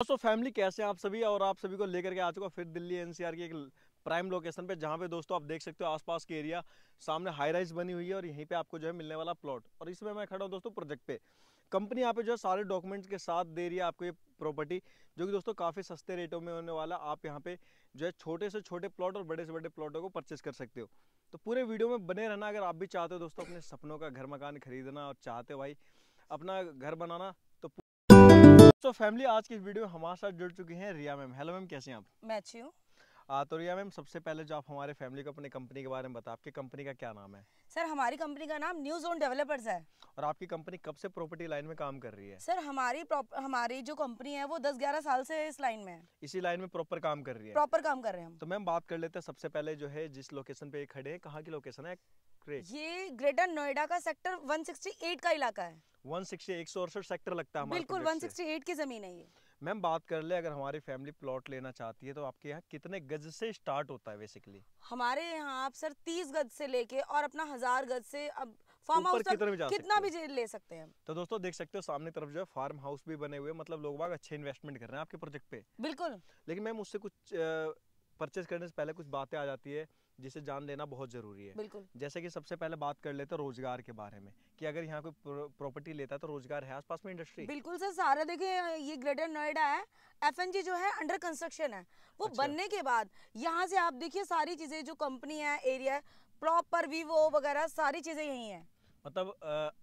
दोस्तों फैमिली कैसे हैं आप सभी और आप सभी को लेकर के आ चुका फिर दिल्ली एनसीआर की एक प्राइम लोकेशन पे जहाँ पे दोस्तों आप देख सकते हो आसपास के एरिया सामने हाई राइज बनी हुई है और यहीं पे आपको जो है मिलने वाला प्लॉट और इसमें मैं खड़ा हूँ दोस्तों प्रोजेक्ट पे कंपनी यहाँ पे जो है सारे डॉक्यूमेंट्स के साथ दे रही है आपको ये प्रॉपर्टी जो कि दोस्तों काफ़ी सस्ते रेटों में होने वाला आप यहाँ पे जो है छोटे से छोटे प्लॉट और बड़े से बड़े प्लॉटों को परचेज कर सकते हो तो पूरे वीडियो में बने रहना अगर आप भी चाहते हो दोस्तों अपने सपनों का घर मकान खरीदना और चाहते हो भाई अपना घर बनाना तो तो फैमिली आज की वीडियो हमारे साथ जुड़ चुकी हैं रिया मैम हेलो मैम कैसे हैं आप मैं अच्छी हूँ तो रिया मैम सबसे पहले जो आप हमारे फैमिली को अपने कंपनी के बारे में बताओ आपकी कंपनी का क्या नाम है सर हमारी कंपनी का नाम न्यू जोन डेवलपर्स है और आपकी कंपनी कब से प्रॉपर्टी लाइन में काम कर रही है सर हमारी हमारी जो कंपनी है वो दस ग्यारह साल से इस लाइन में है इसी लाइन में प्रॉपर काम कर रही है प्रॉपर काम कर रहे हैं हम तो मैम बात कर लेते हैं सबसे पहले जो है जिस लोकेशन पे खड़े हैं कहाँ की लोकेशन है क्रेक ये ग्रेटर नोएडा का सेक्टर 168 का इलाका है 168 एक सौ अड़सठ सेक्टर लगता है बिल्कुल 168 की जमीन है ये मैम बात कर ले अगर हमारी फैमिली प्लॉट लेना चाहती है तो आपके यहाँ कितने गज से स्टार्ट होता है बेसिकली हमारे यहाँ आप सर तीस गज से लेके और अपना हजार गज से अब फार्म हाउस कितना, कितना भी ले सकते हैं तो दोस्तों देख सकते हो सामने तरफ जो है फार्म हाउस भी बने हुए मतलब लोग बाग अच्छे इन्वेस्टमेंट कर रहे हैं आपके प्रोजेक्ट पे बिल्कुल लेकिन मैम उससे कुछ परचेज करने से पहले कुछ बातें आ जाती है जिसे जान लेना बहुत ज़रूरी है बिल्कुल जैसे कि सबसे पहले बात कर लेते हैं रोजगार के बारे में कि अगर यहाँ कोई प्रॉपर्टी लेता है तो रोजगार है आसपास में इंडस्ट्री बिल्कुल सर सारा देखिए ये ग्रेटर नोएडा है एफ जो है अंडर कंस्ट्रक्शन है वो अच्छा। बनने के बाद यहाँ से आप देखिए सारी चीज़ें जो कंपनी है एरिया प्रॉपर वीवो वगैरह सारी चीज़ें यही है मतलब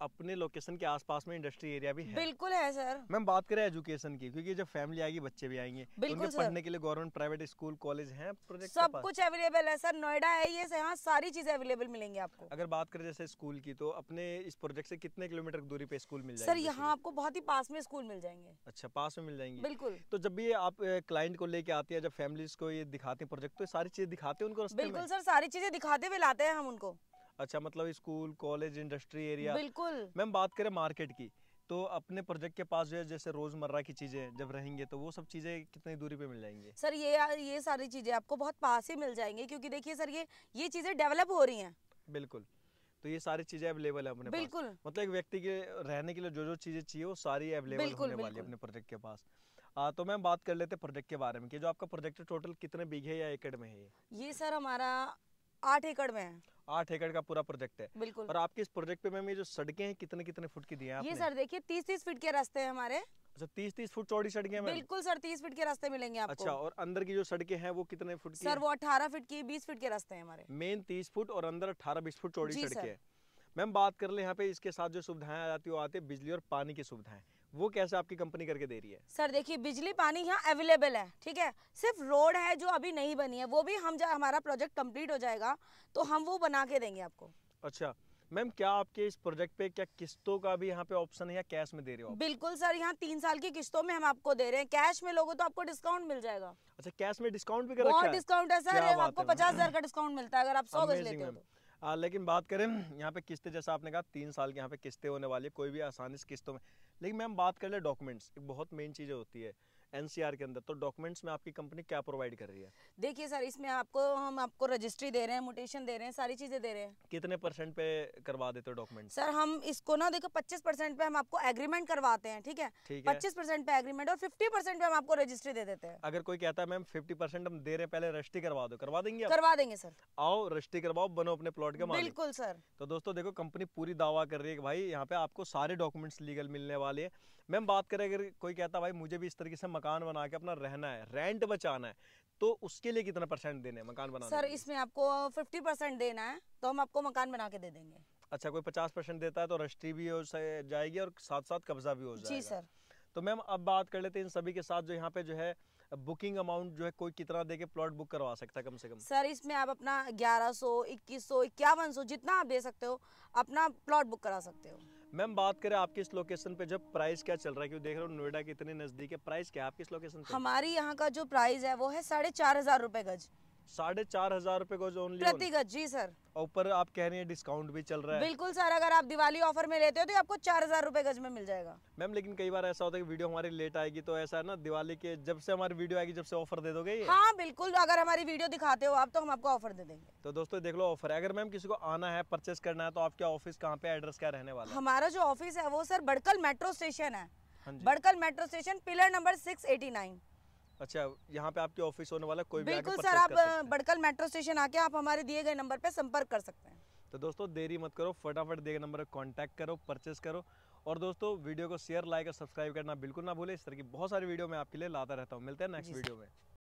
अपने लोकेशन के आसपास में इंडस्ट्री एरिया भी है बिल्कुल है सर मैम बात करें एजुकेशन की क्योंकि जब फैमिली आएगी बच्चे भी आएंगे बिल्कुल पढ़ने के लिए गवर्नमेंट प्राइवेट स्कूल कॉलेज है सब कुछ अवेलेबल है सर नोएडा है ये यहाँ सारी चीजें अवेलेबल मिलेंगी आपको अगर बात करें जैसे स्कूल की तो अपने इस प्रोजेक्ट से कितने किलोमीटर की दूरी पे स्कूल मिल जाएगा सर यहाँ आपको बहुत ही पास में स्कूल मिल जाएंगे अच्छा पास में मिल जाएंगे बिल्कुल तो जब भी आप क्लाइंट को लेके आते हैं जब फैमिली को ये दिखाते हैं प्रोजेक्ट तो सारी चीजें दिखाते हैं उनको बिल्कुल सर सारी चीजें दिखाते हुए लाते हैं हम उनको अच्छा मतलब स्कूल कॉलेज इंडस्ट्री एरिया बिल्कुल मैम बात करें मार्केट की तो अपने प्रोजेक्ट के पास जो है जैसे रोजमर्रा की चीजें जब रहेंगे तो वो सब चीजें कितनी दूरी पे मिल जाएंगे सर ये ये सारी चीजें आपको बहुत पास ही मिल जाएंगे क्योंकि देखिए सर ये ये चीजें डेवलप हो रही हैं बिल्कुल तो ये सारी चीजें अवेलेबल है अपने बिल्कुल पास। मतलब एक व्यक्ति के रहने के लिए जो जो चीजें चाहिए वो सारी अवेलेबल होने वाली है अपने प्रोजेक्ट के पास आ, तो मैम बात कर लेते प्रोजेक्ट के बारे में कि जो आपका प्रोजेक्ट टोटल कितने बीघे या एकड़ में है ये सर हमारा आठ एकड़ में है आठ एकड़ का पूरा प्रोजेक्ट है बिल्कुल और आपके इस प्रोजेक्ट पे मैम ये जो सड़कें हैं कितने कितने फुट की दी है ये सर देखिए तीस तीस फीट के रास्ते हैं हमारे अच्छा तीस तीस फुट चौड़ी सड़कें बिल्कुल सर तीस फीट के रास्ते मिलेंगे आपको अच्छा और अंदर की जो सड़कें हैं वो कितने फुट की सर वो अठारह फीट की बीस फीट के रास्ते हैं हमारे मेन तीस फुट और अंदर अठारह बीस फुट चौड़ी सड़कें मैम बात कर ले यहाँ पे इसके साथ जो सुविधाएं आ जाती है वो आती है बिजली और पानी की सुविधाएं वो कैसे आपकी कंपनी करके दे रही है सर देखिए बिजली पानी यहाँ अवेलेबल है ठीक है सिर्फ रोड है जो अभी नहीं बनी है वो भी हम जब हमारा प्रोजेक्ट कंप्लीट हो जाएगा तो हम वो बना के देंगे आपको अच्छा मैम क्या आपके इस प्रोजेक्ट पे क्या किस्तों का भी यहाँ पे ऑप्शन है या कैश में दे रहे हो बिल्कुल सर यहाँ तीन साल की किस्तों में हम आपको दे रहे हैं कैश में लोगों तो आपको डिस्काउंट मिल जाएगा अच्छा कैश में डिस्काउंट भी कर बहुत डिस्काउंट है सर आपको पचास हजार का डिस्काउंट मिलता है अगर आप सौ गज लेते हो आ, लेकिन बात करें यहाँ पे किस्तें जैसा आपने कहा तीन साल के यहाँ पे किस्तें होने वाली है कोई भी आसानी से किस्तों में लेकिन मैम बात कर ले डॉक्यूमेंट्स एक बहुत मेन चीज़ होती है एनसीआर के अंदर तो डॉक्यूमेंट्स में आपकी कंपनी क्या प्रोवाइड कर रही है देखिए सर इसमें आपको हम आपको रजिस्ट्री दे रहे हैं म्यूटेशन दे रहे हैं सारी चीजें दे रहे हैं कितने परसेंट पे करवा देते हो डॉक्यूमेंट सर हम इसको ना देखो पच्चीस परसेंट पे हम आपको एग्रीमेंट करवाते हैं ठीक है पच्चीस परसेंट पे एग्रीमेंट और फिफ्टी परसेंट पे हम आपको रजिस्ट्री दे देते हैं अगर कोई कहता है मैम फिफ्टी परसेंट हम दे रहे पहले रजिस्ट्री करवा दो करवा देंगे करवा देंगे सर आओ रजिस्ट्री करवाओ बनो अपने प्लॉट के बिल्कुल सर तो दोस्तों देखो कंपनी पूरी दावा कर रही है भाई यहाँ पे आपको सारे डॉक्यूमेंट्स लीगल मिलने वाले हैं मैम बात करें अगर कोई कहता भाई मुझे भी इस तरीके से मकान बना के अपना रहना है रेंट बचाना है तो उसके लिए कितना परसेंट देने है मकान बनाना सर इसमें आपको फिफ्टी परसेंट देना है तो हम आपको मकान बना के दे देंगे अच्छा कोई पचास परसेंट देता है तो रजिस्ट्री भी हो जाएगी और साथ साथ कब्जा भी हो जाएगा जी सर तो मैम अब बात कर लेते हैं इन सभी के साथ जो यहाँ पे जो है बुकिंग अमाउंट जो है कोई कितना दे के प्लॉट बुक करवा सकता है कम से कम सर इसमें आप अपना ग्यारह सौ इक्कीस सौ इक्यावन सौ जितना आप दे सकते हो अपना प्लॉट बुक करा सकते हो मैम बात करें आपके इस लोकेशन पे जब प्राइस क्या चल रहा है देख रहे हो नोएडा के इतने नजदीक है प्राइस क्या है आपके इस लोकेशन पे हमारी यहाँ का जो प्राइस है वो है साढ़े चार हजार रुपए गज साढ़े चार हजार रूपए गोज ओनली प्रति गज जी सर ऊपर आप कह रही हैं डिस्काउंट भी चल रहा है बिल्कुल सर अगर आप दिवाली ऑफर में लेते हो तो आपको चार हजार रूपए गज में मिल जाएगा मैम लेकिन कई बार ऐसा होता है कि वीडियो हमारी लेट आएगी तो ऐसा है ना दिवाली के जब से हमारी वीडियो आएगी जब से ऑफर दे दोगे हाँ बिल्कुल अगर हमारी वीडियो दिखाते हो आप तो हम आपको ऑफर दे देंगे तो दोस्तों देख लो ऑफर है अगर मैम किसी को आना है परचेस करना है तो आपके ऑफिस कहाँ पे एड्रेस क्या रहने वाला हमारा जो ऑफिस है वो सर बड़कल मेट्रो स्टेशन है हाँ Badkal metro station pillar number six eighty nine अच्छा यहाँ पे आपके ऑफिस होने वाला कोई बिल्कुल सर आप बड़कल मेट्रो स्टेशन आके आप हमारे दिए गए नंबर पे संपर्क कर सकते हैं तो दोस्तों देरी मत करो फटाफट दिए गए नंबर पर कॉन्टैक्ट करो परचेस करो और दोस्तों वीडियो को शेयर लाइक और सब्सक्राइब करना बिल्कुल ना भूले इस तरह की बहुत सारी वीडियो मैं आपके लिए लाता रहता हूँ मिलते हैं नेक्स्ट वीडियो में